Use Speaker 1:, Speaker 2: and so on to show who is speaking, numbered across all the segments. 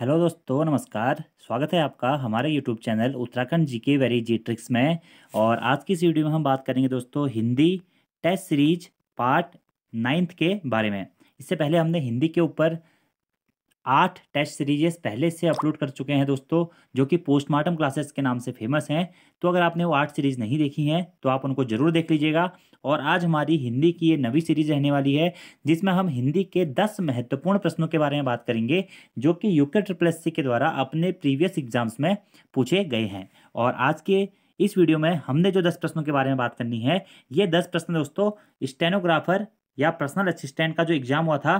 Speaker 1: hello दोस्तों नमस्कार स्वागत है आपका हमारे YouTube channel Uttarakhand G K very जी ट्रिक्स में और आज की इस वीडियो में हम बात करेंगे दोस्तों Hindi test series part ninth के बारे में इससे पहले हमने हिंदी के ऊपर आठ टेस्ट सीरीजेस पहले से अपलोड कर चुके हैं दोस्तों जो कि पोस्टमार्टम क्लासेस के नाम से फेमस हैं तो अगर आपने वो आठ सीरीज़ नहीं देखी हैं तो आप उनको ज़रूर देख लीजिएगा और आज हमारी हिंदी की ये नवी सीरीज रहने वाली है जिसमें हम हिंदी के दस महत्वपूर्ण प्रश्नों के बारे में बात करेंगे जो कि यूके ट्रिपल एस के द्वारा अपने प्रीवियस एग्जाम्स में पूछे गए हैं और आज के इस वीडियो में हमने जो दस प्रश्नों के बारे में बात करनी है ये दस प्रश्न दोस्तों स्टेनोग्राफर या पर्सनल असिस्टेंट का जो एग्जाम हुआ था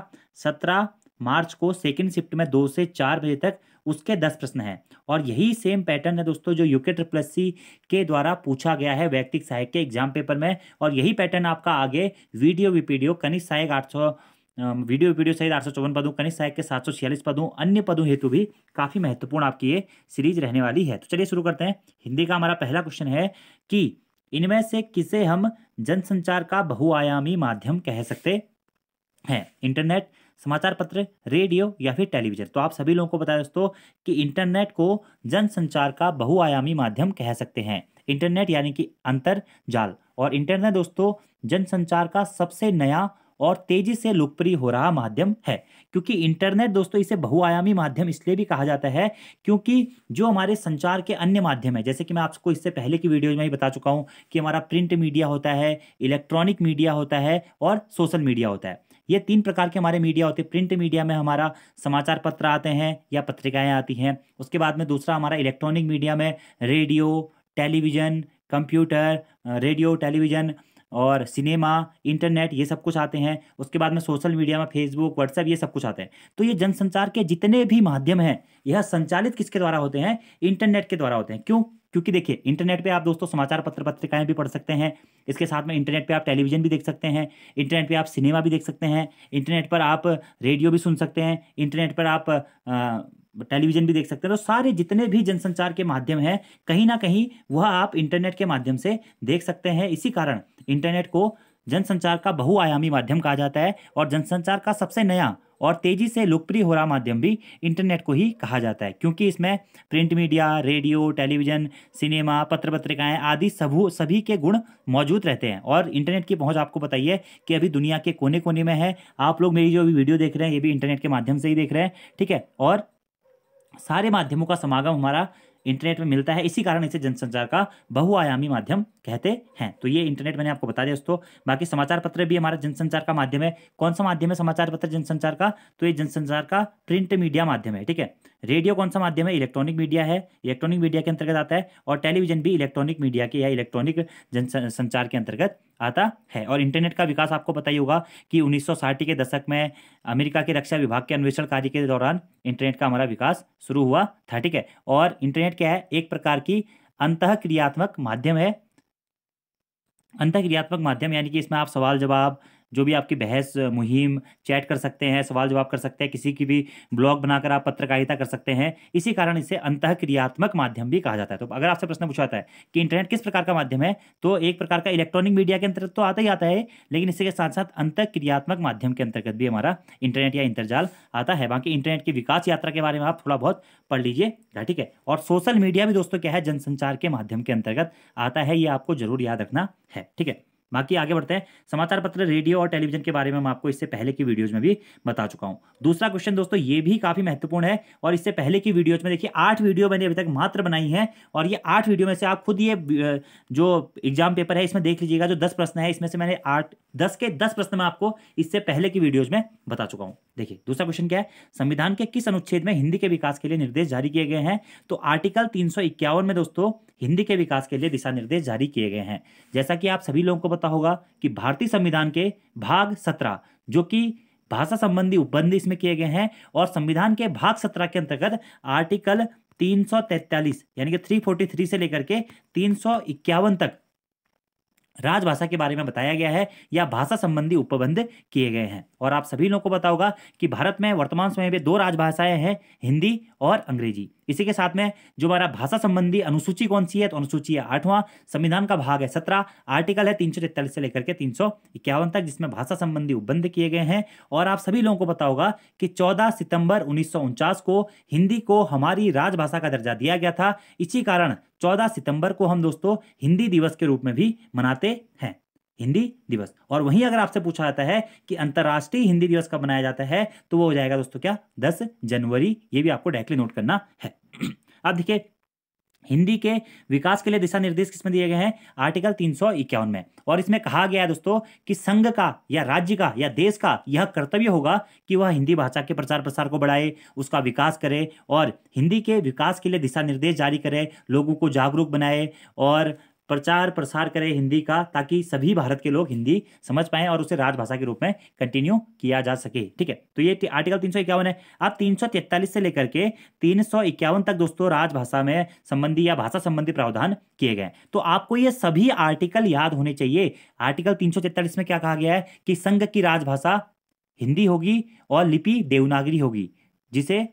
Speaker 1: सत्रह मार्च को सेकेंड शिफ्ट में दो से चार बजे तक उसके दस प्रश्न हैं और यही सेम पैटर्न है दोस्तों जो यूके ट्रिपल सी के द्वारा पूछा गया है व्यक्तिक सहायक के एग्जाम पेपर में और यही पैटर्न आपका आगे वीडियो वीपीडियो कनिष्ठ सहायक आठ सौ वीडियो वीडियो सहित आठ सौ चौवन पदों कनिष्ठ सहायक के सात सौ छियालीस पदों अन्य पदों हेतु भी काफ़ी महत्वपूर्ण आपकी ये सीरीज रहने वाली है तो चलिए शुरू करते हैं हिंदी का हमारा पहला क्वेश्चन है कि इनमें से किसे हम जनसंचार का बहुआयामी माध्यम कह सकते हैं इंटरनेट समाचार पत्र रेडियो या फिर टेलीविजन तो आप सभी लोगों को बताया दोस्तों कि इंटरनेट को जनसंचार का बहुआयामी माध्यम कह सकते हैं इंटरनेट यानी कि अंतर जाल और इंटरनेट दोस्तों जनसंचार का सबसे नया और तेजी से लोकप्रिय हो रहा माध्यम है क्योंकि इंटरनेट दोस्तों इसे बहुआयामी माध्यम इसलिए भी कहा जाता है क्योंकि जो हमारे संचार के अन्य माध्यम है जैसे कि मैं आपको इससे पहले की वीडियोज में ही बता चुका हूँ कि हमारा प्रिंट मीडिया होता है इलेक्ट्रॉनिक मीडिया होता है और सोशल मीडिया होता है ये तीन प्रकार के हमारे मीडिया होते हैं प्रिंट मीडिया में हमारा समाचार पत्र आते हैं या पत्रिकाएँ आती हैं उसके बाद में दूसरा हमारा इलेक्ट्रॉनिक मीडिया में radio television computer radio television और सिनेमा इंटरनेट ये सब कुछ आते हैं उसके बाद में सोशल मीडिया में फेसबुक व्हाट्सएप ये सब कुछ आते हैं तो ये जनसंचार के जितने भी माध्यम हैं यह संचालित किसके द्वारा होते हैं इंटरनेट के द्वारा होते हैं क्यों क्योंकि देखिए इंटरनेट पे आप दोस्तों समाचार पत्र पत्रिकाएं भी पढ़ सकते हैं इसके साथ में इंटरनेट पे आप टेलीविजन भी देख सकते हैं इंटरनेट पे आप सिनेमा भी देख सकते हैं इंटरनेट पर आप रेडियो भी सुन सकते हैं इंटरनेट पर आप टेलीविजन भी देख सकते हैं तो सारे जितने भी जनसंचार के माध्यम हैं कहीं ना कहीं वह आप इंटरनेट के माध्यम से देख सकते हैं इसी कारण इंटरनेट को जनसंचार का बहुआयामी माध्यम कहा जाता है और जनसंचार का सबसे नया और तेजी से लोकप्रिय हो रहा माध्यम भी इंटरनेट को ही कहा जाता है क्योंकि इसमें print media radio television cinema पत्र पत्रिकाएँ आदि सबू सभी के गुण मौजूद रहते हैं और इंटरनेट की पहुंच आपको बताइए कि अभी दुनिया के कोने कोने में है आप लोग मेरी जो अभी वीडियो देख रहे हैं ये भी इंटरनेट के माध्यम से ही देख रहे हैं ठीक है और सारे माध्यमों का समागम हमारा इंटरनेट में मिलता है इसी कारण इसे जनसंचार का बहुआयामी माध्यम कहते हैं तो ये इंटरनेट मैंने आपको बता दिया दोस्तों बाकी समाचार पत्र भी हमारा जनसंचार का माध्यम है कौन सा माध्यम है समाचार पत्र जनसंचार का तो ये जनसंचार का प्रिंट मीडिया माध्यम है ठीक है रेडियो कौन सा माध्यम है इलेक्ट्रॉनिक मीडिया है इलेक्ट्रॉनिक मीडिया के अंतर्गत आता है और टेलीविजन भी इलेक्ट्रॉनिक मीडिया के या इलेक्ट्रॉनिक जनसंचार के अंतर्गत आता है और इंटरनेट का विकास आपको पता ही होगा कि 1960 के दशक में अमेरिका के रक्षा विभाग के अन्वेषण कार्य के दौरान इंटरनेट का हमारा विकास शुरू हुआ था ठीक है और इंटरनेट क्या है एक प्रकार की अंत क्रियात्मक माध्यम है अंत क्रियात्मक माध्यम यानी कि इसमें आप सवाल जवाब जो भी आपकी बहस मुहिम चैट कर सकते हैं सवाल जवाब कर सकते हैं किसी की भी ब्लॉग बनाकर आप पत्रकारिता कर सकते हैं इसी कारण इसे अंत क्रियात्मक माध्यम भी कहा जाता है तो अगर आपसे प्रश्न पूछा जाता है कि इंटरनेट किस प्रकार का माध्यम है तो एक प्रकार का इलेक्ट्रॉनिक मीडिया के अंतर्गत तो आता ही आता है लेकिन इसी के साथ साथ अंत क्रियात्मक माध्यम के अंतर्गत भी हमारा इंटरनेट या इंतरजाल आता है बाकी इंटरनेट की विकास यात्रा के बारे में आप थोड़ा बहुत पढ़ लीजिएगा ठीक है और सोशल मीडिया भी दोस्तों क्या है जनसंचार के माध्यम के अंतर्गत आता है ये आपको जरूर याद रखना है ठीक है बाकी आगे बढ़ते हैं समाचार पत्र रेडियो और टेलीविजन के बारे में मैं आपको इससे पहले की वीडियोज में भी बता चुका हूं दूसरा क्वेश्चन दोस्तों ये भी काफी महत्वपूर्ण है और इससे पहले की वीडियोज में देखिए आठ वीडियो मैंने अभी तक मात्र बनाई है और ये आठ वीडियो में से आप खुद ये जो एग्जाम पेपर है इसमें देख लीजिएगा जो दस प्रश्न है इसमें से मैंने आठ दस के दस प्रश्न मैं आपको इससे पहले की वीडियोज में बता चुका हूँ देखिए दूसरा क्वेश्चन क्या है संविधान के किस अनुच्छेद में हिंदी के विकास के लिए निर्देश जारी किए गए हैं तो आर्टिकल तीन में दोस्तों हिंदी के विकास के लिए दिशा निर्देश जारी किए गए हैं जैसा कि आप सभी लोगों को पता होगा कि भारतीय संविधान के भाग सत्रह जो कि भाषा संबंधी उपबंध इसमें किए गए हैं और संविधान के भाग सत्रह के अंतर्गत आर्टिकल तीन यानी कि 343 से लेकर के तीन तक राजभाषा के बारे में बताया गया है या भाषा संबंधी उपबंध किए गए हैं और आप सभी लोगों को बताऊंगा कि भारत में वर्तमान समय में दो राजभाषाएं हैं हिंदी और अंग्रेजी इसी के साथ में जो हमारा भाषा संबंधी अनुसूची कौन सी है तो अनुसूची है आठवां संविधान का भाग है सत्रह आर्टिकल है तीन से लेकर के तीन तक जिसमें भाषा संबंधी उपबंध किए गए हैं और आप सभी लोगों को बताओगा कि चौदह सितंबर उन्नीस को हिंदी को हमारी राजभाषा का दर्जा दिया गया था इसी कारण चौदह सितंबर को हम दोस्तों हिंदी दिवस के रूप में भी मनाते हैं हिंदी दिवस और वहीं अगर आपसे पूछा जाता है कि अंतर्राष्ट्रीय हिंदी दिवस कब मनाया जाता है तो वो हो जाएगा दोस्तों क्या दस जनवरी ये भी आपको डायरेक्टली नोट करना है अब देखिए हिंदी के विकास के लिए दिशा निर्देश किसमें दिए गए हैं आर्टिकल तीन में और इसमें कहा गया है दोस्तों कि संघ का या राज्य का या देश का यह कर्तव्य होगा कि वह हिंदी भाषा के प्रचार प्रसार को बढ़ाए उसका विकास करे और हिंदी के विकास के लिए दिशा निर्देश जारी करे लोगों को जागरूक बनाए और प्रचार प्रसार करें हिंदी का ताकि सभी भारत के लोग हिंदी समझ पाएं और उसे राजभाषा के रूप में कंटिन्यू किया जा सके ठीक है तो ये आर्टिकल तीन है अब तीन से लेकर के तीन सौ इक्यावन तक दोस्तों राजभाषा में संबंधी या भाषा संबंधी प्रावधान किए गए तो आपको ये सभी आर्टिकल याद होने चाहिए आर्टिकल तीन में क्या कहा गया है कि संघ की राजभाषा हिंदी होगी और लिपि देवनागरी होगी जिसे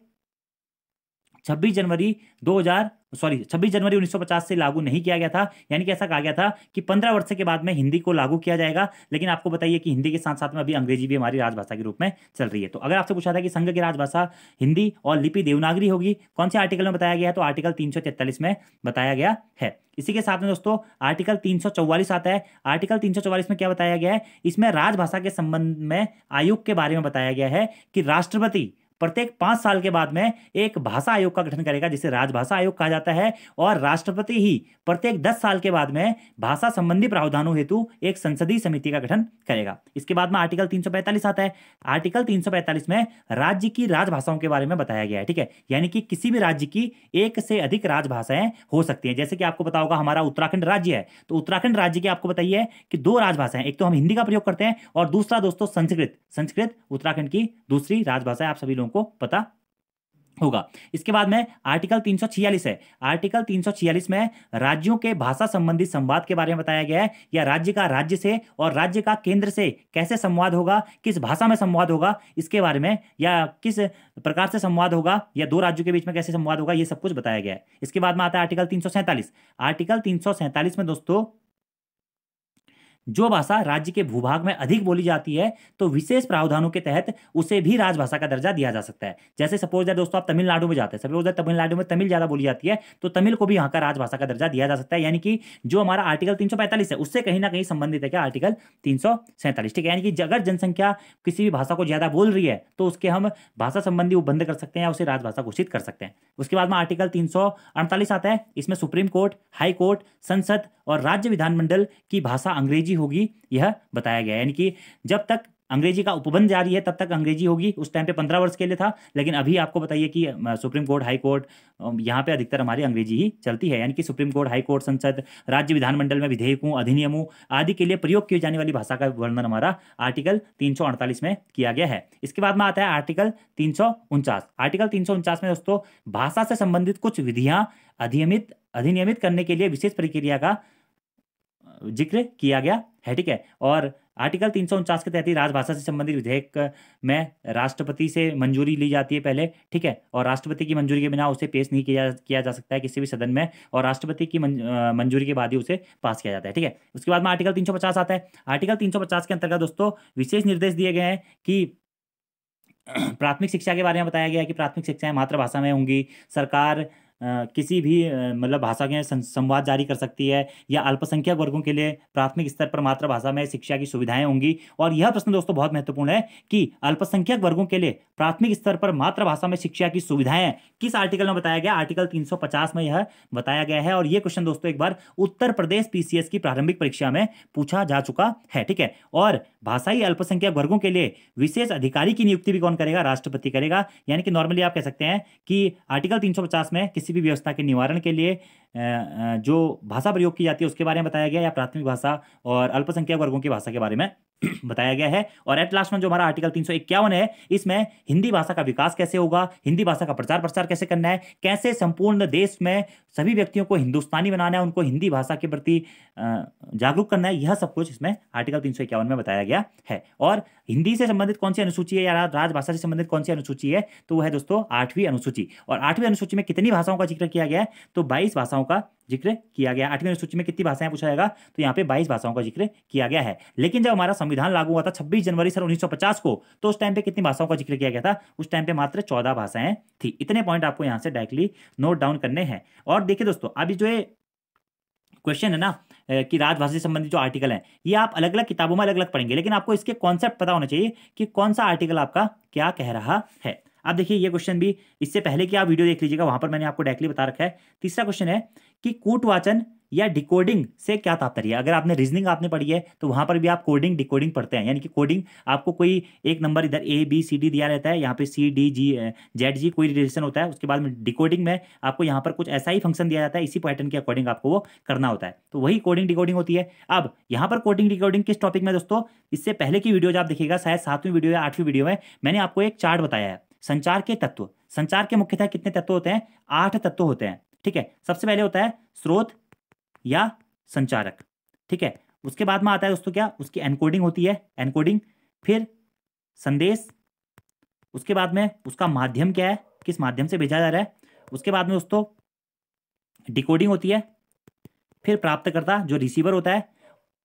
Speaker 1: छब्बीस जनवरी हजार सॉरी छब्बीस जनवरी 1950 से लागू नहीं किया गया था यानी कि ऐसा कहा गया था कि 15 वर्ष के बाद में हिंदी को लागू किया जाएगा लेकिन आपको बताइए कि हिंदी के साथ साथ में अभी अंग्रेजी भी हमारी राजभाषा के रूप में चल रही है तो अगर आपसे पूछा था कि संघ की राजभाषा हिंदी और लिपि देवनागरी होगी कौन से आर्टिकल में बताया गया तो आर्टिकल तीन में बताया गया है इसी के साथ में दोस्तों आर्टिकल 344 आता है आर्टिकल 344 में क्या बताया गया है इसमें राजभाषा के संबंध में आयोग के बारे में बताया गया है कि राष्ट्रपति प्रत्येक पांच साल के बाद में एक भाषा आयोग का गठन करेगा जिसे राजभाषा आयोग कहा जाता है और राष्ट्रपति ही प्रत्येक दस साल के बाद में भाषा संबंधी प्रावधानों हेतु एक संसदीय समिति का गठन करेगा इसके बाद में आर्टिकल तीन आता है आर्टिकल तीन में राज्य की राजभाषाओं के बारे में बताया गया है ठीक है यानी कि किसी भी राज्य की एक से अधिक राजभाषाएं हो सकती है जैसे कि आपको पता होगा हमारा उत्तराखंड राज्य है तो उत्तराखंड राज्य की आपको बताइए कि दो राजभाषाएं एक तो हम हिंदी का प्रयोग करते हैं और दूसरा दोस्तों संस्कृत संस्कृत उत्तराखंड की दूसरी राजभाषा है आप सभी लोगों को पता होगा इसके बाद में आर्टिकल 346 है आर्टिकल 346 में राज्यों के भाषा संबंधी संवाद के बारे में बताया गया है या राज्य का राज्य से और राज्य का केंद्र से कैसे संवाद होगा किस भाषा में संवाद होगा इसके बारे में या किस प्रकार से संवाद होगा या दो राज्यों के बीच में कैसे संवाद होगा ये सब कुछ बताया गया है इसके बाद में आता है आर्टिकल तीन आर्टिकल तीन में दोस्तों जो भाषा राज्य के भूभाग में अधिक बोली जाती है तो विशेष प्रावधानों के तहत उसे भी राजभाषा का दर्जा दिया जा सकता है जैसे सपोज है दोस्तों आप तमिलनाडु में जाते हैं सपोज दैट तमिलनाडु में तमिल ज्यादा बोली जाती है तो तमिल को भी यहाँ का राजभाषा का दर्जा दिया जा सकता है यानी कि जो हमारा आर्टिकल तीन है उससे कहीं ना कहीं संबंधित है क्या आर्टिकल तीन ठीक है यानी कि अगर जनसंख्या किसी भी भाषा को ज्यादा बोल रही है तो उसके हम भाषा संबंधी उपबंध कर सकते हैं या उसे राजभाषा घोषित कर सकते हैं उसके बाद में आर्टिकल तीन आता है इसमें सुप्रीम कोर्ट हाईकोर्ट संसद और राज्य विधानमंडल की भाषा अंग्रेजी अंग्रेजी होगी यह बताया गया यानी कि जब तक अंग्रेजी का उपबंध जारी है तब तक अंग्रेजी होगी उस टाइम पे पंद्रह वर्ष के लिए था लेकिन अभी आपको बताइए कि सुप्रीम कोर्ट हाई कोर्ट यहाँ पे अधिकतर हमारी अंग्रेजी ही चलती है यानी कि सुप्रीम कोर्ट हाई कोर्ट संसद राज्य विधानमंडल में विधेयकों अधिनियमों आदि के लिए प्रयोग की जाने वाली भाषा का वर्णन हमारा आर्टिकल तीन में किया गया है इसके बाद में आता है आर्टिकल तीन आर्टिकल तीन में दोस्तों भाषा से संबंधित कुछ विधियाँ अधिनियमित अधिनियमित करने के लिए विशेष प्रक्रिया का जिक्र किया गया है ठीक है और आर्टिकल तीन के तहत ही राजभाषा से संबंधित विधेयक में राष्ट्रपति से मंजूरी ली जाती है पहले ठीक है और राष्ट्रपति की मंजूरी के बिना उसे पेश नहीं किया किया जा सकता है किसी भी सदन में और राष्ट्रपति की मंजूरी के बाद ही उसे पास किया जाता है ठीक है उसके बाद में आर्टिकल तीन आता है आर्टिकल तीन के अंतर्गत दोस्तों विशेष निर्देश दिए गए हैं कि प्राथमिक शिक्षा के बारे में बताया गया कि प्राथमिक शिक्षाएं मातृभाषा में होंगी सरकार किसी भी मतलब भाषा के संवाद जारी कर सकती है या अल्पसंख्यक वर्गों के लिए प्राथमिक स्तर पर मातृभाषा में शिक्षा की सुविधाएं होंगी और यह प्रश्न दोस्तों बहुत महत्वपूर्ण है कि अल्पसंख्यक वर्गों के लिए प्राथमिक स्तर पर मातृभाषा में शिक्षा की सुविधाएं किस आर्टिकल में बताया गया आर्टिकल तीन में यह बताया गया है और यह क्वेश्चन दोस्तों एक बार उत्तर प्रदेश पी की प्रारंभिक परीक्षा में पूछा जा चुका है ठीक है और भाषाई अल्पसंख्यक वर्गों के लिए विशेष अधिकारी की नियुक्ति भी कौन करेगा राष्ट्रपति करेगा यानी कि नॉर्मली आप कह सकते हैं कि आर्टिकल तीन में किस किसी भी व्यवस्था के निवारण के लिए जो भाषा प्रयोग की जाती है उसके बारे में बताया गया या प्राथमिक भाषा और अल्पसंख्यक वर्गों की भाषा के बारे में बताया गया है और एट लास्ट में जो हमारा आर्टिकल तीन सौ इक्यावन है इसमें हिंदी भाषा का विकास कैसे होगा हिंदी भाषा का प्रचार प्रसार कैसे करना है कैसे संपूर्ण देश में सभी व्यक्तियों को हिंदुस्तानी बनाना है उनको हिंदी भाषा के प्रति जागरूक करना है यह सब कुछ इसमें आर्टिकल तीन में बताया गया है और हिंदी से संबंधित कौन सी अनुसूची है या राजभाषा से संबंधित कौन सी अनुसूची है तो वह है दोस्तों आठवीं अनुसूची और आठवीं अनुसूची में कितनी भाषाओं का जिक्र किया गया है तो बाईस भाषाओं भाषाओं का जिक्र किया गया आठवीं अनुसूची में कितनी भाषाएं पूछा जाएगा तो यहाँ पे 22 भाषाओं का जिक्र किया गया है लेकिन जब हमारा संविधान लागू हुआ था 26 जनवरी सर 1950 को तो उस टाइम पे कितनी भाषाओं का जिक्र किया गया था उस टाइम पे मात्र 14 भाषाएं थी इतने पॉइंट आपको यहाँ से डायरेक्टली नोट डाउन करने हैं और देखिए दोस्तों अभी जो क्वेश्चन है ना कि राजभाषा से संबंधित जो आर्टिकल है ये आप अलग अलग किताबों में अलग अलग पढ़ेंगे लेकिन आपको इसके कॉन्सेप्ट पता होना चाहिए कि कौन सा आर्टिकल आपका क्या कह रहा है आप देखिए ये क्वेश्चन भी इससे पहले कि आप वीडियो देख लीजिएगा वहां पर मैंने आपको डायरेक्टली बता रखा है तीसरा क्वेश्चन है कि कूट वाचन या डिकोडिंग से क्या तात्पर्य है अगर आपने रीजनिंग आपने पढ़ी है तो वहां पर भी आप कोडिंग डिकोडिंग पढ़ते हैं यानी कि कोडिंग आपको कोई एक नंबर इधर ए बी सी डी दिया रहता है यहाँ पे सी डी जी जेड जी कोई रिलेशन होता है उसके बाद में डिकोडिंग में आपको यहाँ पर कुछ ऐसा ही फंक्शन दिया जाता है इसी पैटर्न के अकॉर्डिंग आपको वो करना होता है तो वही कोडिंग डिकोडिंग होती है अब यहाँ पर कोडिंग डिकोडिंग किस टॉपिक में दोस्तों इससे पहले की वीडियो आप देखिएगा शायद सातवीं वीडियो या आठवीं वीडियो में मैंने आपको एक चार्ट बताया है संचार के तत्व संचार के मुख्यतः कितने तत्व होते हैं आठ तत्व होते हैं ठीक है सबसे पहले होता है स्रोत या संचारक ठीक है उसके बाद में आता है दोस्तों क्या उसकी एनकोडिंग होती है एनकोडिंग फिर संदेश उसके बाद में उसका माध्यम क्या है किस माध्यम से भेजा जा रहा है उसके बाद में दोस्तों डिकोडिंग होती है फिर प्राप्तकर्ता जो रिसीवर होता है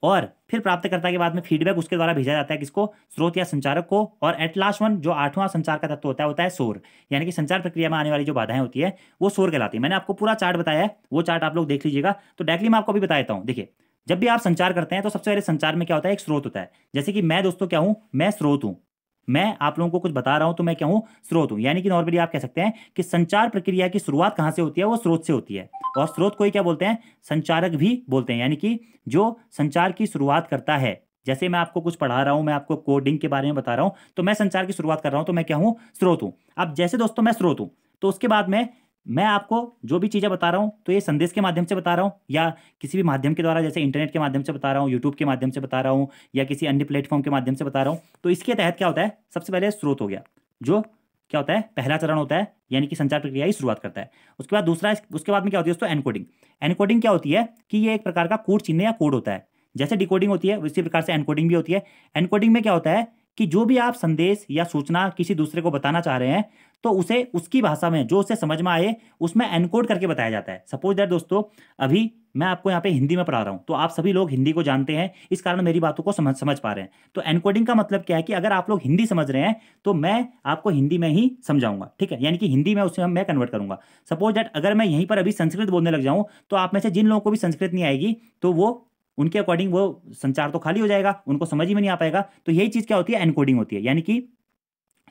Speaker 1: और फिर प्राप्तकर्ता के बाद में फीडबैक उसके द्वारा भेजा जाता है किसको स्रोत या संचारक को और एट लास्ट वन जो आठवां संचार का तत्व होता है होता है सोर यानी कि संचार प्रक्रिया में आने वाली जो बाधाएं होती है वो सोर कहलाती है मैंने आपको पूरा चार्ट बताया है वो चार्ट आप लोग देख लीजिएगा तो डायरेक्टली मैं आपको भी बता देता हूँ देखिए जब भी आप संचार करते हैं तो सबसे पहले संचार में क्या होता है एक स्रोत होता है जैसे कि मैं दोस्तों क्या हूँ मैं स्रोत हूँ मैं आप लोगों को कुछ बता रहा हूं तो मैं क्या हूं स्रोत हूं यानी कि नॉर्मली आप कह सकते हैं कि संचार प्रक्रिया की शुरुआत कहां से होती है वो स्रोत से होती है और स्रोत को ही क्या बोलते हैं संचारक भी बोलते हैं यानी कि जो संचार की शुरुआत करता है जैसे मैं आपको कुछ पढ़ा रहा हूं मैं आपको कोडिंग के बारे में बता रहा हूं तो मैं संचार की शुरुआत कर रहा हूं तो मैं क्या हूं स्रोत हूं अब जैसे दोस्तों मैं स्रोत हूं तो उसके बाद में मैं आपको जो भी चीज़ें बता रहा हूँ तो ये संदेश के माध्यम से बता रहा हूँ या किसी भी माध्यम के द्वारा जैसे इंटरनेट के माध्यम से बता रहा हूँ यूट्यूब के माध्यम से बता रहा हूँ या किसी अन्य प्लेटफॉर्म के माध्यम से बता रहा हूँ तो इसके तहत क्या होता है सबसे पहले स्रोत हो गया जो क्या होता है पहला चरण होता है यानी कि संचार प्रक्रिया की शुरुआत करता है उसके बाद दूसरा उसके बाद में क्या होती है दोस्तों एनकोडिंग एनकोडिंग क्या होती है कि ये एक प्रकार का कोड चिन्ह या कोड होता है जैसे डिकोडिंग होती है उसी प्रकार से एनकोडिंग भी होती है एनकोडिंग में क्या होता है कि जो भी आप संदेश या सूचना किसी दूसरे को बताना चाह रहे हैं तो उसे उसकी भाषा में जो उसे समझ में आए उसमें एनकोड करके बताया जाता है सपोज दैट दोस्तों अभी मैं आपको यहाँ पे हिंदी में पढ़ा रहा हूँ तो आप सभी लोग हिंदी को जानते हैं इस कारण मेरी बातों को समझ समझ पा रहे हैं तो एनकोडिंग का मतलब क्या है कि अगर आप लोग हिंदी समझ रहे हैं तो मैं आपको हिंदी में ही समझाऊंगा ठीक है यानी कि हिंदी में उसे मैं कन्वर्ट करूंगा सपोज दैट अगर मैं यहीं पर अभी संस्कृत बोलने लग जाऊँ तो आप में से जिन लोगों को भी संस्कृत नहीं आएगी तो वो उनके अकॉर्डिंग वो संचार तो खाली हो जाएगा उनको समझ ही में नहीं आ पाएगा तो यही चीज़ क्या होती है एनकोडिंग होती है यानी कि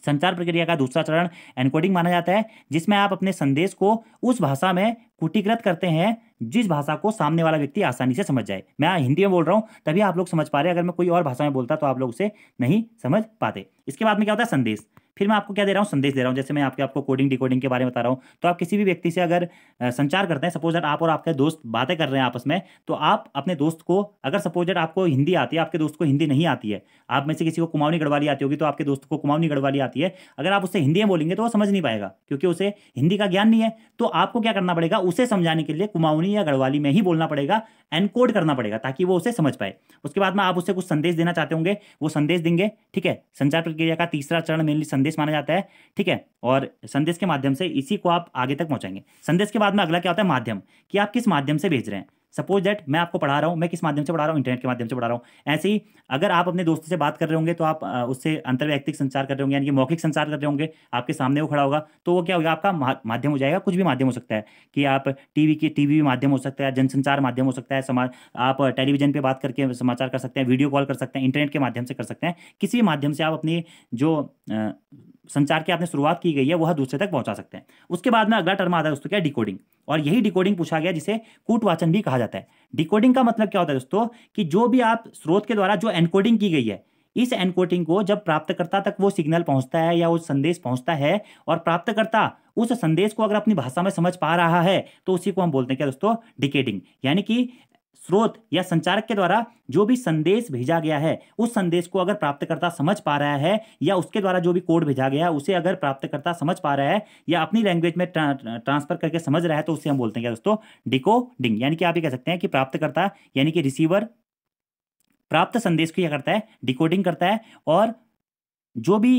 Speaker 1: संचार प्रक्रिया का दूसरा चरण एनकोडिंग माना जाता है जिसमें आप अपने संदेश को उस भाषा में कुटीकृत करते हैं जिस भाषा को सामने वाला व्यक्ति आसानी से समझ जाए मैं हिंदी में बोल रहा हूँ तभी आप लोग समझ पा रहे हैं अगर मैं कोई और भाषा में बोलता तो आप लोग उसे नहीं समझ पाते इसके बाद में क्या होता है संदेश फिर मैं आपको क्या दे रहा हूँ संदेश दे रहा हूँ जैसे मैं आपके आपको कोडिंग डिकोडिंग के बारे में बता रहा हूँ तो आप किसी भी व्यक्ति से अगर संचार करते हैं सपोज दैट आप और आपके दोस्त बातें कर रहे हैं आपस में तो आप अपने दोस्त को अगर सपोज दैट आपको हिंदी आती है आपके दोस्त को हिंदी नहीं आती है आप में से किसी को कुमाऊनी गढ़वाली आती होगी तो आपके दोस्त को कुमाऊनी गढ़वाली आती है अगर आप उससे हिंदी में बोलेंगे तो वो समझ नहीं पाएगा क्योंकि उसे हिंदी का ज्ञान नहीं है तो आपको क्या करना पड़ेगा उसे समझाने के लिए कुमाऊनी या गढ़वाली में ही बोलना पड़ेगा एनकोड करना पड़ेगा ताकि वो उसे समझ पाए उसके बाद में आप उसे कुछ संदेश देना चाहते होंगे वो संदेश देंगे ठीक है संचार प्रक्रिया का तीसरा चरण मेनली संदेश संदेश माना जाता है ठीक है और संदेश के माध्यम से इसी को आप आगे तक पहुंचाएंगे संदेश के बाद में अगला क्या होता है माध्यम कि आप किस माध्यम से भेज रहे हैं सपोज दैट मैं आपको पढ़ा रहा हूँ मैं किस माध्यम से पढ़ा रहा हूँ इंटरनेट के माध्यम से पढ़ा रहा हूँ ऐसे ही अगर आप अपने दोस्तों से बात कर रहे होंगे तो आप उससे अंतर्व्यक्तिक संचार कर रहे होंगे यानी कि मौखिक संचार कर रहे होंगे आपके सामने वो खड़ा होगा तो वो क्या होगा आपका माध्यम हो जाएगा कुछ भी माध्यम हो सकता है कि आप की टी वी भी माध्यम हो सकता है जनसंचार माध्यम हो सकता है समाज आप टेलीविजन पर बात करके समाचार कर सकते हैं वीडियो कॉल कर सकते हैं इंटरनेट के माध्यम से कर सकते हैं किसी भी माध्यम से आप अपनी जो संचार की आपने शुरुआत की गई है वह दूसरे तक पहुंचा सकते हैं उसके बाद में अगला टर्म आता है दोस्तों क्या डिकोडिंग और यही डिकोडिंग पूछा गया जिसे कूटवाचन भी कहा जाता है डिकोडिंग का मतलब क्या होता है दोस्तों कि जो भी आप स्रोत के द्वारा जो एनकोडिंग की गई है इस एनकोडिंग को जब प्राप्तकर्ता तक वो सिग्नल पहुंचता है या वो संदेश पहुंचता है और प्राप्तकर्ता उस संदेश को अगर अपनी भाषा में समझ पा रहा है तो उसी को हम बोलते हैं क्या दोस्तों डिकेडिंग यानी कि स्रोत या संचारक के द्वारा जो भी संदेश भेजा गया है उस संदेश को अगर प्राप्तकर्ता समझ पा रहा है या उसके द्वारा जो भी कोड भेजा गया है उसे अगर प्राप्तकर्ता समझ पा रहा है या अपनी लैंग्वेज में ट्रा, ट्रांसफर करके समझ रहा है तो उसे हम बोलते हैं क्या दोस्तों डिकोडिंग यानी कि आप ये कह सकते हैं कि प्राप्तकर्ता यानी कि रिसीवर प्राप्त संदेश को यह करता है डिकोडिंग करता है और जो भी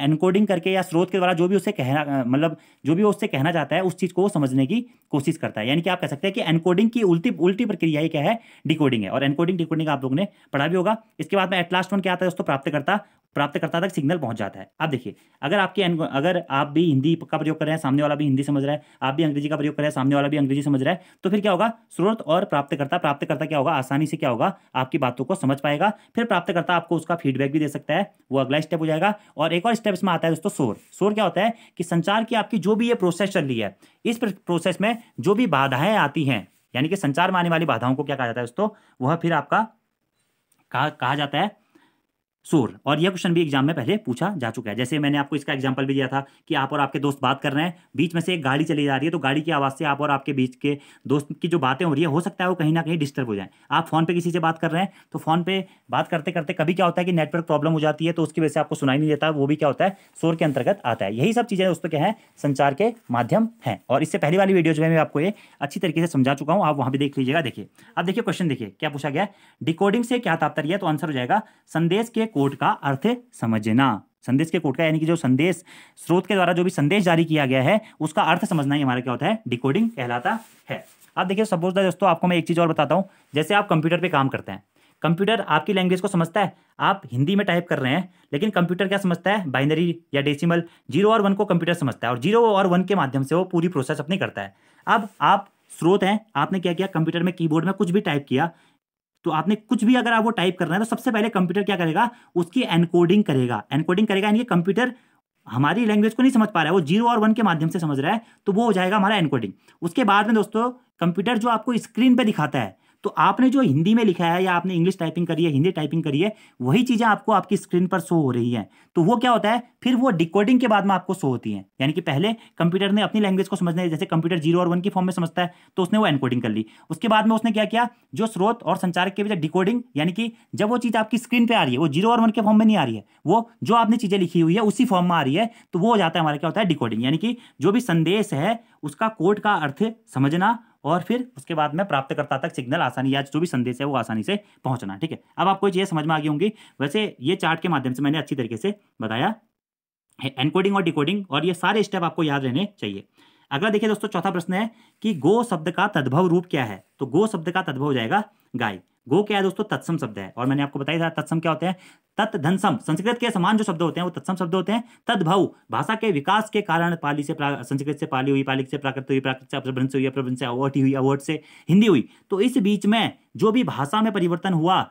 Speaker 1: एनकोडिंग करके या स्रोत के द्वारा जो भी उसे कहना मतलब जो भी उससे कहना चाहता है उस चीज़ को समझने की कोशिश करता है यानी कि आप कह सकते हैं कि एनकोडिंग की उल्टी उल्टी प्रक्रिया ही क्या है डिकोडिंग है और एनकोडिंग डिकोडिंग आप लोगों ने पढ़ा भी होगा इसके बाद में एट लास्ट वन क्या आता है दोस्तों प्राप्त करता प्राप्तकर्ता तक सिग्नल पहुंच जाता है अब देखिए अगर आपके अगर आप भी हिंदी का प्रयोग कर रहे हैं सामने वाला भी हिंदी समझ रहा है आप भी अंग्रेजी का प्रयोग कर रहे हैं सामने वाला भी अंग्रेजी समझ रहा है तो फिर क्या होगा स्रोत और प्राप्तकर्ता प्राप्तकर्ता क्या होगा आसानी से क्या होगा आपकी बातों को समझ पाएगा फिर प्राप्तकर्ता आपको उसका फीडबैक भी दे सकता है वो अगला स्टेप हो जाएगा और एक और स्टेप इसमें आता है दोस्तों शोर शोर क्या होता है कि संचार की आपकी जो भी ये प्रोसेस चल रही है इस प्रोसेस में जो भी बाधाएं आती हैं यानी कि संचार में आने वाली बाधाओं को क्या कहा जाता है दोस्तों वह फिर आपका कहा कहा जाता है शोर और यह क्वेश्चन भी एग्जाम में पहले पूछा जा चुका है जैसे मैंने आपको इसका एग्जाम्पल भी दिया था कि आप और आपके दोस्त बात कर रहे हैं बीच में से एक गाड़ी चली जा रही है तो गाड़ी की आवाज़ से आप और आपके बीच के दोस्त की जो बातें हो रही है हो सकता है वो कहीं ना कहीं डिस्टर्ब हो जाए आप फोन पे किसी से बात कर रहे हैं तो फोन पे बात करते करते कभी क्या होता है कि नेटवर्क प्रॉब्लम हो जाती है तो उसकी वजह से आपको सुनाई नहीं देता वो भी क्या होता है शोर के अंतर्गत आता है यही सब चीज़ें दोस्तों क्या है संचार के माध्यम हैं और इससे पहली वाली वीडियो जो है मैं आपको ये अच्छी तरीके से समझा चुका हूँ आप वहाँ भी देख लीजिएगा देखिए अब देखिए क्वेश्चन देखिए क्या पूछा गया डिकोडिंग से क्या तात्पर्य है तो आंसर हो जाएगा संदेश के कोड का अर्थ समझना संदेश के कोड का यानी कि जो संदेश स्रोत के द्वारा जो भी संदेश जारी किया गया है उसका अर्थ समझना ही हमारा क्या होता है डिकोडिंग कहलाता है अब देखिए सपोज दोस्तों आपको मैं एक चीज़ और बताता हूँ जैसे आप कंप्यूटर पर काम करते हैं कंप्यूटर आपकी लैंग्वेज को समझता है आप हिंदी में टाइप कर रहे हैं लेकिन कंप्यूटर क्या समझता है बाइनरी या डेसिमल जीरो और वन को कंप्यूटर समझता है और जीरो और वन के माध्यम से वो पूरी प्रोसेस अपनी करता है अब आप स्रोत हैं आपने क्या किया कंप्यूटर में कीबोर्ड में कुछ भी टाइप किया तो आपने कुछ भी अगर आप वो टाइप करना है तो सबसे पहले कंप्यूटर क्या करेगा उसकी एनकोडिंग करेगा एनकोडिंग करेगा यानी कंप्यूटर हमारी लैंग्वेज को नहीं समझ पा रहा है वो जीरो और वन के माध्यम से समझ रहा है तो वो हो जाएगा हमारा एनकोडिंग उसके बाद में दोस्तों कंप्यूटर जो आपको स्क्रीन पर दिखाता है तो आपने जो हिंदी में लिखा है या आपने इंग्लिश टाइपिंग करी है हिंदी टाइपिंग करी है वही चीज़ें आपको आपकी स्क्रीन पर शो हो रही हैं तो वो क्या होता है फिर वो डिकोडिंग के बाद में आपको शो होती है यानी कि पहले कंप्यूटर ने अपनी लैंग्वेज को समझने जैसे कंप्यूटर जीरो और वन की फॉर्म में समझता है तो उसने वो एनकोडिंग कर ली उसके बाद में उसने क्या किया जो स्रोत और संचारक के बीच डिकोडिंग यानी कि जब वो चीज़ आपकी स्क्रीन पर आ रही है वो जीरो और वन के फॉर्म में नहीं आ रही है वो जो आपने चीज़ें लिखी हुई है उसी फॉर्म में आ रही है तो वो हो जाता है हमारा क्या होता है डिकोडिंग यानी कि जो भी संदेश है उसका कोड का अर्थ समझना और फिर उसके बाद में प्राप्तकर्ता तक सिग्नल आसानी या जो भी संदेश है वो आसानी से पहुंचना ठीक है अब आपको ये समझ में आ गई होंगी वैसे ये चार्ट के माध्यम से मैंने अच्छी तरीके से बताया एनकोडिंग और डिकोडिंग और ये सारे स्टेप आपको याद रहने चाहिए अगला देखिए दोस्तों चौथा प्रश्न है कि गो शब्द का तद्भव रूप क्या है तो गो शब्द का तद्भव हो जाएगा गाय गो क्या है दोस्तों तत्सम शब्द है और मैंने आपको बताया था तत्सम क्या होते हैं तत् धनसम संस्कृत के समान जो शब्द होते हैं वो तत्सम शब्द होते हैं तद्भव भाषा के विकास के कारण पाली से संस्कृत से पाली हुई पाली से प्राकृत हुई प्राकृत से अप्रभ्रंश हुई अप्रभ्रंश से अवर्ट हुई अवर्ट से हिंदी हुई तो इस बीच में जो भी भाषा में परिवर्तन हुआ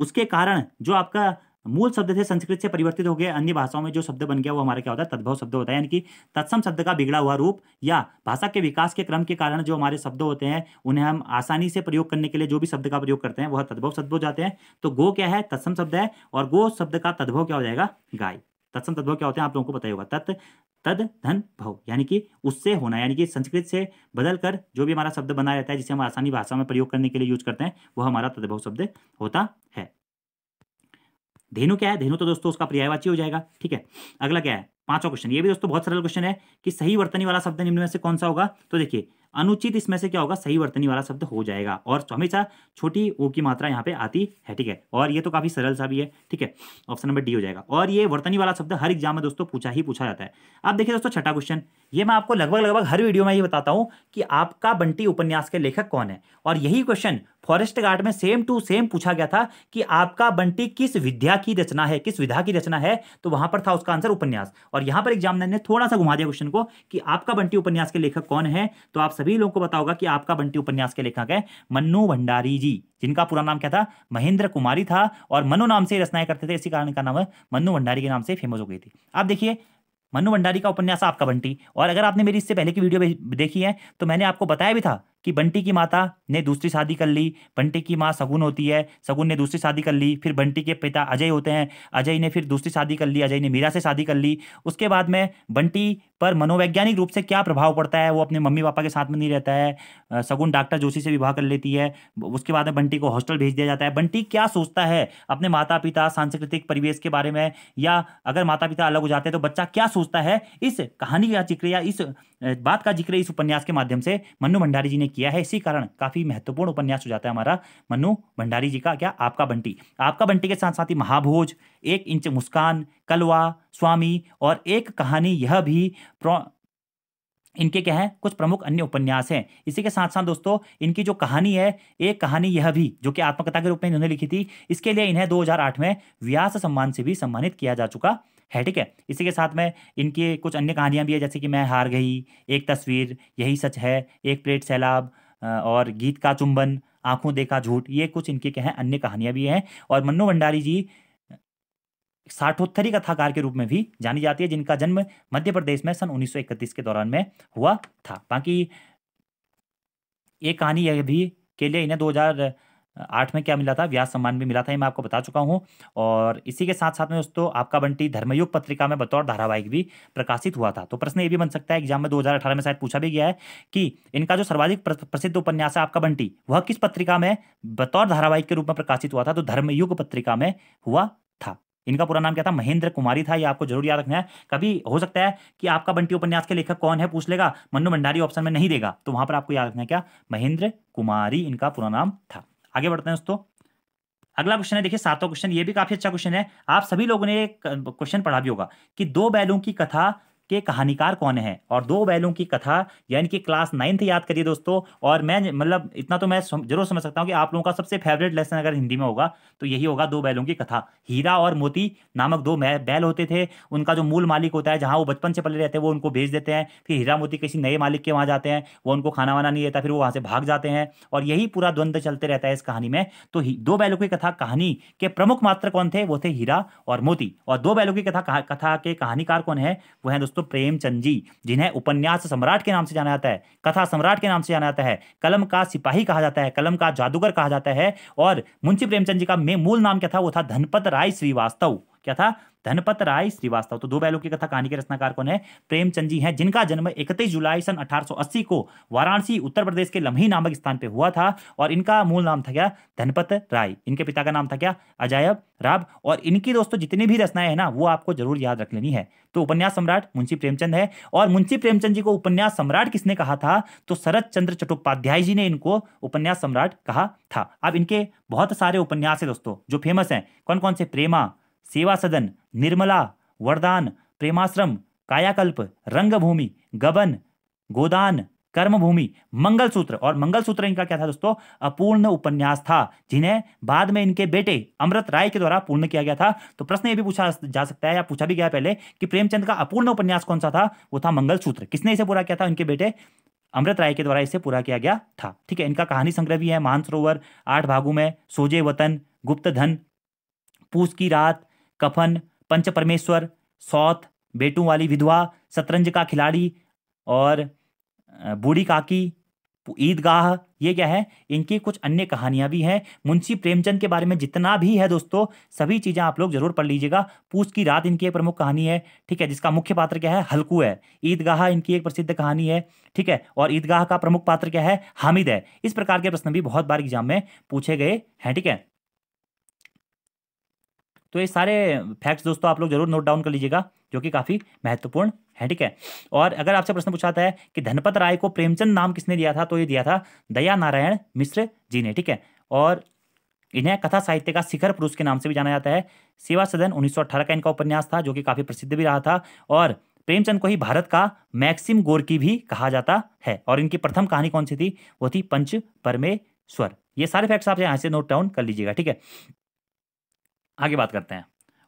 Speaker 1: उसके कारण जो आपका मूल शब्द थे संस्कृत से परिवर्तित हो गए अन्य भाषाओं में जो शब्द बन गया वो हमारा क्या होता है तद्भव शब्द होता है यानी कि तत्सम शब्द का बिगड़ा हुआ रूप या भाषा के विकास के क्रम के कारण जो हमारे शब्द होते हैं उन्हें हम आसानी से प्रयोग करने के लिए जो भी शब्द का प्रयोग करते हैं वह तद्भव शब्द हो जाते हैं तो गो क्या है तत्सम शब्द है और गो शब्द का तद्भव क्या हो जाएगा गाय तत्सम तद्भव क्या होते हैं आप लोगों को पता ही होगा तत् तद धन भव यानी कि उससे होना यानी कि संस्कृत से बदल कर जो भी हमारा शब्द बना रहता है जिसे हम आसानी भाषा में प्रयोग करने के लिए यूज करते हैं वह हमारा तद्भव शब्द होता है धेनु क्या है धेनु तो दोस्तों उसका पर्यायवाची हो जाएगा ठीक है अगला क्या है पांचवा क्वेश्चन ये भी दोस्तों बहुत सरल क्वेश्चन है कि सही वर्तनी वाला शब्द निम्न में से कौन सा होगा तो देखिए अनुचित इसमें से क्या होगा सही वर्तनी वाला शब्द हो जाएगा और तो हमेशा छोटी ओ की मात्रा यहाँ पे आती है ठीक है और ये तो काफी सरल सा भी है ठीक है ऑप्शन नंबर डी हो जाएगा और ये वर्तनी वाला शब्द हर एग्जाम में दोस्तों पूछा ही पूछा जाता है अब देखिए दोस्तों छठा क्वेश्चन ये मैं आपको लगभग लगभग हर वीडियो में ये बताता हूँ कि आपका बंटी उपन्यास के लेखक कौन है और यही क्वेश्चन फॉरेस्ट गार्ड में सेम टू सेम पूछा गया था कि आपका बंटी किस विद्या की रचना है किस विधा की रचना है तो वहां पर था उसका आंसर उपन्यास और यहाँ पर एग्जामिनर ने थोड़ा सा घुमा दिया क्वेश्चन को कि आपका बंटी उपन्यास के लेखक कौन है तो आप सभी लोगों को बताओगा कि आपका बंटी उपन्यास के लेखक है मन्नू भंडारी जी जिनका पूरा नाम क्या था महेंद्र कुमारी था और मनु नाम से रचनाएं करते थे इसी कारण का नाम मन्नू भंडारी के नाम से फेमस हो गई थी आप देखिए मनु भंडारी का उपन्यास आपका बंटी और अगर आपने मेरी इससे पहले की वीडियो देखी है तो मैंने आपको बताया भी था कि बंटी की माता ने दूसरी शादी कर ली बंटी की माँ सगुन होती है सगुन ने दूसरी शादी कर ली फिर बंटी के पिता अजय होते हैं अजय ने फिर दूसरी शादी कर ली अजय ने मीरा से शादी कर ली उसके बाद में बंटी पर मनोवैज्ञानिक रूप से क्या प्रभाव पड़ता है वो अपने मम्मी पापा के साथ में नहीं रहता है सगुन डॉक्टर जोशी से विवाह कर लेती है उसके बाद में बंटी को हॉस्टल भेज दिया जाता है बंटी क्या सोचता है अपने माता पिता सांस्कृतिक परिवेश के बारे में या अगर माता पिता अलग हो जाते हैं तो बच्चा क्या सोचता है इस कहानी का जिक्र या इस बात का जिक्र इस उपन्यास के माध्यम से मनु भंडारी जी ने किया है इसी कारण काफी महत्वपूर्ण उपन्यास हो जाता है हमारा मनु भंडारी जी का क्या आपका बंटी आपका बंटी के साथ साथ ही महाभोज एक इंच मुस्कान कलवा स्वामी और एक कहानी यह भी इनके क्या है कुछ प्रमुख अन्य उपन्यास हैं इसी के साथ साथ दोस्तों इनकी जो कहानी है एक कहानी यह भी जो कि आत्मकथा के रूप में इन्होंने लिखी थी इसके लिए इन्हें 2008 में व्यास सम्मान से भी सम्मानित किया जा चुका है ठीक है इसी के साथ में इनकी कुछ अन्य कहानियाँ भी है जैसे कि मैं हार गई एक तस्वीर यही सच है एक प्लेट सैलाब और गीत का चुंबन आंखों देखा झूठ ये कुछ इनके क्या हैं अन्य कहानियाँ भी हैं और मन्नू भंडारी जी साठोत्तरी कथाकार के रूप में भी जानी जाती है जिनका जन्म मध्य प्रदेश में सन 1931 के दौरान में हुआ था बाकी एक कहानी यह भी के लिए इन्हें 2000 आठ में क्या मिला था व्यास सम्मान भी मिला था ये मैं आपको बता चुका हूँ और इसी के साथ साथ में दोस्तों आपका बंटी धर्मयुग पत्रिका में बतौर धारावाहिक भी प्रकाशित हुआ था तो प्रश्न ये भी बन सकता है एग्जाम में 2018 में शायद पूछा भी गया है कि इनका जो सर्वाधिक प्रसिद्ध उपन्यास है आपका बंटी वह किस पत्रिका में बतौर धारावाहिक के रूप में प्रकाशित हुआ था तो धर्मयुग पत्रिका में हुआ था इनका पूरा नाम क्या था महेंद्र कुमारी था ये आपको जरूर याद रखना है कभी हो सकता है कि आपका बंटी उपन्यास के लेखक कौन है पूछ लेगा मनु भंडारी ऑप्शन में नहीं देगा तो वहां पर आपको याद रखना है क्या महेंद्र कुमारी इनका पूरा नाम था आगे बढ़ते हैं दोस्तों अगला क्वेश्चन है देखिए सातवां क्वेश्चन ये भी काफी अच्छा क्वेश्चन है आप सभी लोगों ने क्वेश्चन पढ़ा भी होगा कि दो बैलों की कथा के कहानीकार कौन है और दो बैलों की कथा यानी कि क्लास नाइन्थ याद करिए दोस्तों और मैं मतलब इतना तो मैं जरूर समझ सकता हूँ कि आप लोगों का सबसे फेवरेट लेसन अगर हिंदी में होगा तो यही होगा दो बैलों की कथा हीरा और मोती नामक दो बैल होते थे उनका जो मूल मालिक होता है जहाँ वो बचपन से पले रहते हैं वो उनको भेज देते हैं फिर हीरा मोती किसी नए मालिक के वहाँ जाते हैं वो उनको खाना वाना नहीं देता फिर वो वहाँ से भाग जाते हैं और यही पूरा द्वंद्व चलते रहता है इस कहानी में तो दो बैलों की कथा कहानी के प्रमुख मात्र कौन थे वो थे हीरा और मोती और दो बैलों की कथा कथा के कहानीकार कौन है वो है दोस्तों दोस्तों प्रेमचंद जी जिन्हें उपन्यास सम्राट के नाम से जाना जाता है कथा सम्राट के नाम से जाना जाता है कलम का सिपाही कहा जाता है कलम का जादूगर कहा जाता है और मुंशी प्रेमचंद जी का मूल नाम क्या था वो था धनपत राय श्रीवास्तव क्या था धनपत राय श्रीवास्तव तो दो बैलों की कथा कहानी के रचनाकार कौन है प्रेमचंद जी हैं जिनका जन्म इकतीस जुलाई सन 1880 को वाराणसी उत्तर प्रदेश के लम्ही नामक स्थान पर हुआ था और इनका मूल नाम था क्या धनपत राय इनके पिता का नाम था क्या अजायब राब और इनकी दोस्तों जितनी भी रचनाएं हैं ना वो आपको जरूर याद रख लेनी है तो उपन्यास सम्राट मुंशी प्रेमचंद है और मुंशी प्रेमचंद जी को उपन्यास सम्राट किसने कहा था तो शरद चंद्र चट्टोपाध्याय जी ने इनको उपन्यास सम्राट कहा था अब इनके बहुत सारे उपन्यास है दोस्तों जो फेमस हैं कौन कौन से प्रेमा सेवा सदन निर्मला वरदान प्रेमाश्रम कायाकल्प रंगभूमि गबन गोदान कर्मभूमि मंगलसूत्र और मंगलसूत्र इनका क्या था दोस्तों अपूर्ण उपन्यास था जिन्हें बाद में इनके बेटे अमृत राय के द्वारा पूर्ण किया गया था तो प्रश्न ये भी पूछा जा सकता है या पूछा भी गया पहले कि प्रेमचंद का अपूर्ण उपन्यास कौन सा था वो था मंगलसूत्र किसने इसे पूरा किया था इनके बेटे अमृत राय के द्वारा इसे पूरा किया गया था ठीक है इनका कहानी संग्रह भी है मानसरोवर आठ भागों में सोजे वतन गुप्त धन पूस की रात कफन पंच परमेश्वर सौत बेटू वाली विधवा शतरंज का खिलाड़ी और बूढ़ी काकी ईदगाह ये क्या है इनकी कुछ अन्य कहानियां भी हैं मुंशी प्रेमचंद के बारे में जितना भी है दोस्तों सभी चीज़ें आप लोग जरूर पढ़ लीजिएगा पूछ की रात इनकी एक प्रमुख कहानी है ठीक है जिसका मुख्य पात्र क्या है हल्कू है ईदगाह इनकी एक प्रसिद्ध कहानी है ठीक है और ईदगाह का प्रमुख पात्र क्या है हामिद है इस प्रकार के प्रश्न भी बहुत बार एग्जाम में पूछे गए हैं ठीक है तो ये सारे फैक्ट्स दोस्तों आप लोग जरूर नोट डाउन कर लीजिएगा जो कि काफ़ी महत्वपूर्ण है ठीक है और अगर आपसे प्रश्न पूछा है कि धनपत राय को प्रेमचंद नाम किसने दिया था तो ये दिया था दया नारायण मिश्र जी ने ठीक है और इन्हें कथा साहित्य का शिखर पुरुष के नाम से भी जाना जाता है सेवा सदन उन्नीस का इनका उपन्यास था जो कि काफ़ी प्रसिद्ध भी रहा था और प्रेमचंद को ही भारत का मैक्सिम गोरकी भी कहा जाता है और इनकी प्रथम कहानी कौन सी थी वो थी पंच परमेश्वर ये सारे फैक्ट्स आप यहाँ से नोट डाउन कर लीजिएगा ठीक है आगे बात करते हैं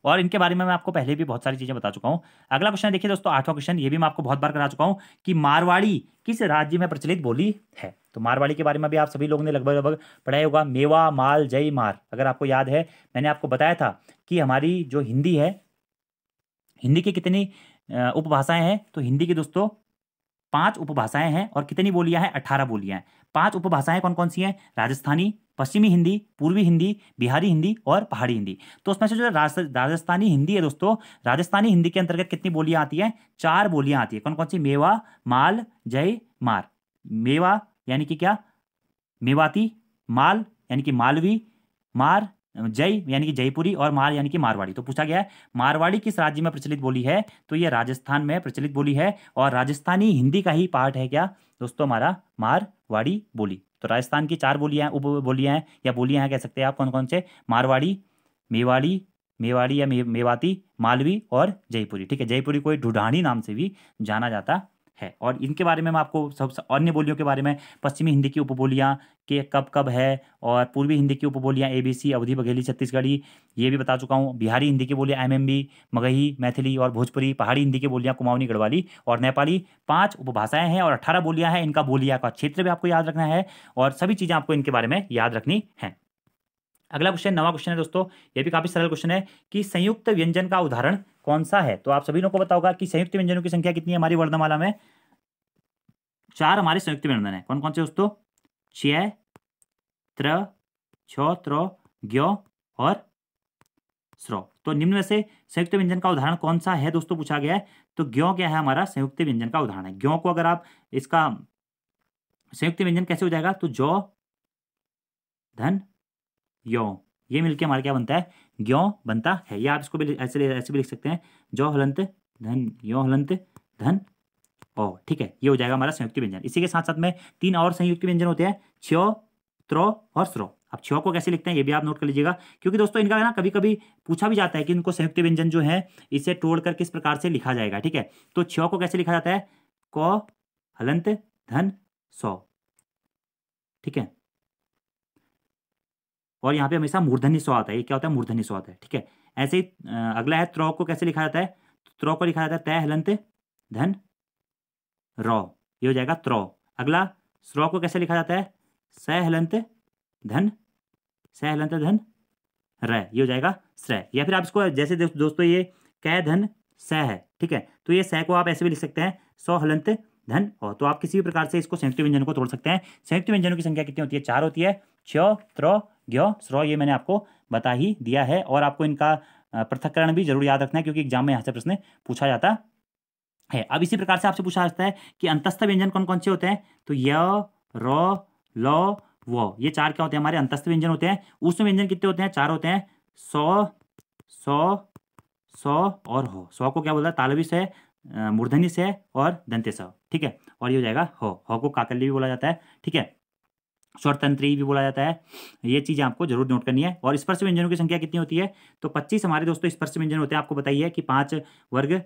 Speaker 1: और इनके बारे में मैं आपको पहले भी बहुत सारी चीज़ें बता चुका हूँ अगला क्वेश्चन देखिए दोस्तों आठवां क्वेश्चन ये भी मैं आपको बहुत बार करा चुका हूँ कि मारवाड़ी किस राज्य में प्रचलित बोली है तो मारवाड़ी के बारे में भी आप सभी लोगों ने लगभग लगभग पढ़ाया होगा मेवा माल जय मार अगर आपको याद है मैंने आपको बताया था कि हमारी जो हिंदी है हिंदी की कितनी उपभाषाएं हैं तो हिंदी की दोस्तों पांच उपभाषाएं हैं और कितनी बोलियां हैं अठारह बोलियां हैं पांच उपभाषाएं कौन कौन सी हैं राजस्थानी पश्चिमी हिंदी पूर्वी हिंदी बिहारी हिंदी और पहाड़ी हिंदी तो उसमें से जो राजस्थानी हिंदी है दोस्तों राजस्थानी हिंदी के अंतर्गत कितनी बोलियां आती हैं चार बोलियां आती है कौन कौन सी मेवा माल जय मार मेवा यानी कि क्या मेवाती माल यानी कि मालवी मार जय यानी कि जयपुरी और मार यानी कि मारवाड़ी तो पूछा गया है मारवाड़ी किस राज्य में प्रचलित बोली है तो ये राजस्थान में प्रचलित बोली है और राजस्थानी हिंदी का ही पार्ट है क्या दोस्तों हमारा मारवाड़ी बोली तो राजस्थान की चार बोलियाँ उप बोलियाँ हैं या बोलियाँ हैं कह सकते हैं आप कौन कौन से मारवाड़ी मेवाड़ी मेवाड़ी या मेवाती मालवी और जयपुरी ठीक है जयपुरी कोई ढुढानी नाम से भी जाना जाता है और इनके बारे में मैं आपको सब अन्य बोलियों के बारे में पश्चिमी हिंदी की उपबोलियाँ के कब कब है और पूर्वी हिंदी की उपबोलियाँ ए बी सी अवधि बघेली छत्तीसगढ़ी ये भी बता चुका हूँ बिहारी हिंदी की बोलियाँ M M B Magahi Maithili और भोजपुरी पहाड़ी हिंदी की बोलियाँ कुमाऊनी गढ़वाली और नेपाली पाँच उपभाषाएँ हैं और अट्ठारह बोलियाँ हैं इनका बोलिया का क्षेत्र भी आपको याद रखना है और सभी चीज़ें आपको इनके बारे में याद रखनी हैं अगला क्वेश्चन नवा क्वेश्चन है दोस्तों ये भी काफ़ी सरल क्वेश्चन है कि संयुक्त व्यंजन का उदाहरण कौन सा है तो आप सभी लोगों को बताओगा कि संयुक्त व्यंजनों की संख्या कितनी है हमारी वर्णमाला में चार हमारे संयुक्त व्यंजन है कौन कौन से दोस्तों छय त्र छो त्र ग्यो और स्रो तो निम्न में से संयुक्त व्यंजन का उदाहरण कौन सा है दोस्तों पूछा गया है तो ग्यो क्या है हमारा संयुक्त व्यंजन का उदाहरण है ग्यो को अगर आप इसका संयुक्त व्यंजन कैसे हो जाएगा तो जो धन यो ये मिलके हमारा क्या बनता है ग्यो बनता है या आप इसको भी ऐसे ऐसे भी लिख सकते हैं जो हलंत धन यो हलंत धन ओ ठीक है ये हो जाएगा हमारा संयुक्त व्यंजन इसी के साथ साथ में तीन और संयुक्त व्यंजन होते हैं छो त्रो और स्रो अब छ्यो को कैसे लिखते हैं ये भी आप नोट कर लीजिएगा क्योंकि दोस्तों इनका ना कभी कभी पूछा भी जाता है कि इनको संयुक्त व्यंजन जो है इसे तोड़कर किस प्रकार से लिखा जाएगा ठीक है तो छो को कैसे लिखा जाता है को हलंत धन सौ ठीक है और यहाँ पे हमेशा मूर्धन्य स्व आता है ये क्या होता है मूर्धन्य स्व आता है ठीक है ऐसे ही अगला है त्रौ को कैसे लिखा जाता है त्रौ को लिखा जाता है तय हलंत धन रौ ये हो जाएगा त्रौ अगला स्रौ को कैसे लिखा जाता है हलंत धन हलंत धन र ये हो जाएगा स्र या फिर आप इसको जैसे दोस्तों ये कै धन स है ठीक है तो ये स को आप ऐसे भी लिख सकते हैं सौ हलंत धन और तो आप किसी भी प्रकार से इसको संयुक्त व्यंजन को तोड़ सकते हैं संयुक्त व्यंजनों की संख्या कितनी होती है चार होती है क्ष त्र ज्ञ स्र ये मैंने आपको बता ही दिया है और आपको इनका पृथककरण भी जरूर याद रखना है क्योंकि एग्जाम में यहाँ से प्रश्न पूछा जाता है अब इसी प्रकार से आपसे पूछा जाता है कि अंतस्थ व्यंजन कौन कौन से होते हैं तो य र ल व ये चार क्या होते हैं हमारे अंतस्थ व्यंजन होते हैं उसमें व्यंजन कितने होते हैं चार होते हैं सौ सौ सौ और हो सौ को क्या बोलता है तालवी से मूर्धनि से और दंते स ठीक है और ये हो जाएगा हो हो को काकली भी बोला जाता है ठीक है स्वरतंत्री भी बोला जाता है ये चीज़ आपको जरूर नोट करनी है और स्पर्श व्यंजनों की संख्या कितनी होती है तो पच्चीस हमारे दोस्तों स्पर्श व्यंजन होते हैं आपको बताइए कि पाँच वर्ग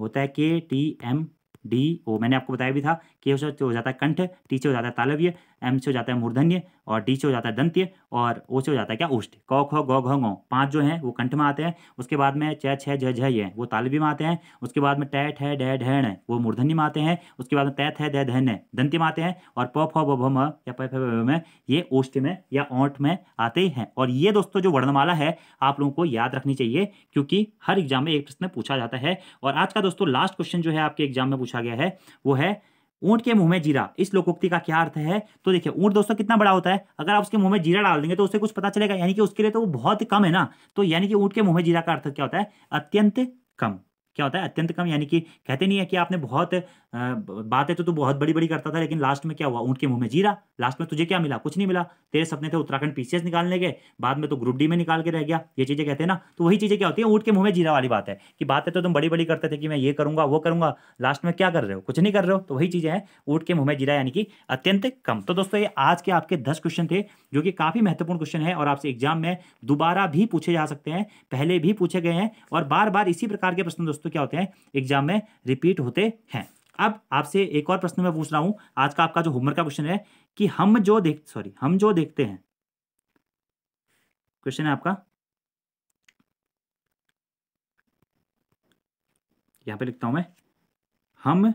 Speaker 1: होता है के टी एम डी ओ मैंने आपको बताया भी था के हो जाता है कंठ टी से हो जाता है तालव्य एम से हो जाता है मूर्धन्य और डी से हो जाता है दंत्य और ओ से हो जाता है क्या उष्ट कौ ख ग घ गौ पाँच जो हैं वो कंठ में आते हैं उसके बाद में च छ झ झ ये वो तालव्य में आते हैं उसके बाद में टै ठै डै ढैण वो मूर्धन्य में आते हैं उसके बाद में तय थ दै धैन दंत्य में आते हैं और प फ भ म या प में ये ओष्ठ में या ओंठ में आते हैं और ये दोस्तों जो वर्णमाला है आप लोगों को याद रखनी चाहिए क्योंकि हर एग्जाम में एक प्रश्न पूछा जाता है और आज का दोस्तों लास्ट क्वेश्चन जो है आपके एग्जाम में पूछा गया है वो है ऊंट के मुंह में जीरा इस लोकोक्ति का क्या अर्थ है तो देखिए ऊंट दोस्तों कितना बड़ा होता है अगर आप उसके मुंह में जीरा डाल देंगे तो उसे कुछ पता चलेगा यानी कि उसके लिए तो वो बहुत कम है ना तो यानी कि ऊंट के मुंह में जीरा का अर्थ क्या होता है अत्यंत कम क्या होता है अत्यंत कम यानी कि कहते नहीं है कि आपने बहुत बातें तो तू बहुत बड़ी बड़ी करता था लेकिन लास्ट में क्या हुआ ऊँट के मुंह में जीरा लास्ट में तुझे क्या मिला कुछ नहीं मिला तेरे सपने थे उत्तराखंड पीसीएस निकालने के बाद में तो ग्रुप डी में निकाल के रह गया ये चीज़ें कहते हैं ना तो वही चीज़ें क्या होती है ऊँट के मुंह में जीरा वाली बात है कि बातें तो तुम बड़ी बड़ी करते थे कि मैं ये करूंगा वो करूंगा लास्ट में क्या कर रहे हो कुछ नहीं कर रहे हो तो वही चीज़ें हैं ऊँट के मुंह में जीरा यानी कि अत्यंत कम तो दोस्तों ये आज के आपके दस क्वेश्चन थे जो कि काफ़ी महत्वपूर्ण क्वेश्चन है और आपसे एग्जाम में दोबारा भी पूछे जा सकते हैं पहले भी पूछे गए हैं और बार बार इसी प्रकार के प्रश्न दोस्तों तो क्या होते हैं एग्जाम में रिपीट होते हैं अब आपसे एक और प्रश्न मैं पूछ रहा हूं आज का आपका जो होमवर्क का क्वेश्चन है कि हम जो देख सॉरी हम जो देखते हैं क्वेश्चन है आपका यहां पे लिखता हूं मैं हम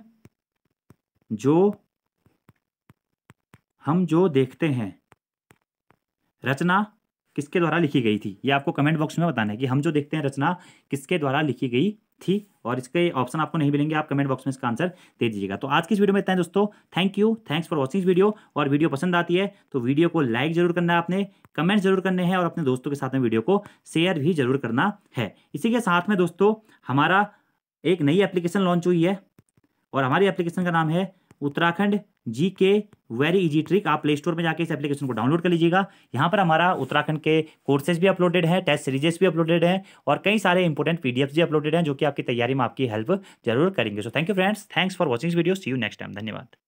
Speaker 1: जो हम जो देखते हैं रचना किसके द्वारा लिखी गई थी ये आपको कमेंट बॉक्स में बताना है कि हम जो देखते हैं रचना किसके द्वारा लिखी गई थी और इसके ऑप्शन आपको नहीं मिलेंगे आप कमेंट बॉक्स में इसका आंसर दे दीजिएगा तो आज की इस वीडियो में इतना है दोस्तों thank you thanks for watching video और वीडियो पसंद आती है तो वीडियो को लाइक जरूर करना है आपने कमेंट जरूर करने हैं और अपने दोस्तों के साथ में वीडियो को शेयर भी जरूर करना है इसी के साथ में दोस्तों हमारा एक नई एप्लीकेशन लॉन्च हुई है और हमारी एप्लीकेशन का नाम है Uttarakhand G K very easy trick आप प्ले स्टोर में जाकर इस एप्लीकेशन को डाउनलोड कर लीजिएगा यहाँ पर हमारा उत्तराखंड के कोर्सेज भी अपलोडेड हैं टेस्ट सीरीजेस भी अपलोडेड हैं और कई सारे इंपॉर्टेंट पीडीएफ्स भी अपलोडेड हैं जो कि आपकी तैयारी में आपकी हेल्प जरूर करेंगे so thank you friends thanks for watching video see you next time धन्यवाद